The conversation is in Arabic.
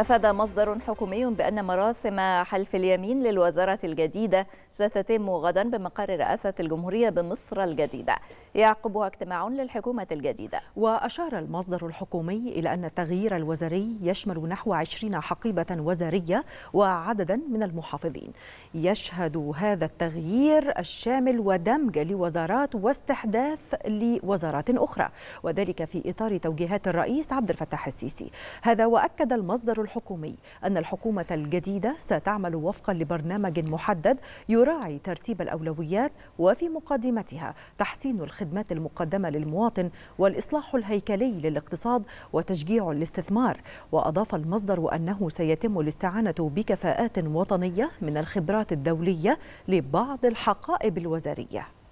أفاد مصدر حكومي بأن مراسم حلف اليمين للوزارة الجديدة ستتم غدا بمقر رئاسة الجمهورية بمصر الجديدة يعقبها اجتماع للحكومة الجديدة وأشار المصدر الحكومي إلى أن التغيير الوزاري يشمل نحو 20 حقيبة وزارية وعددا من المحافظين يشهد هذا التغيير الشامل ودمج لوزارات واستحداث لوزارات أخرى وذلك في إطار توجيهات الرئيس عبد الفتاح السيسي هذا وأكد المصدر الحكومي أن الحكومة الجديدة ستعمل وفقا لبرنامج محدد يراعي ترتيب الأولويات وفي مقدمتها تحسين الخدمات المقدمة للمواطن والإصلاح الهيكلي للاقتصاد وتشجيع الاستثمار وأضاف المصدر أنه سيتم الاستعانة بكفاءات وطنية من الخبرات الدولية لبعض الحقائب الوزارية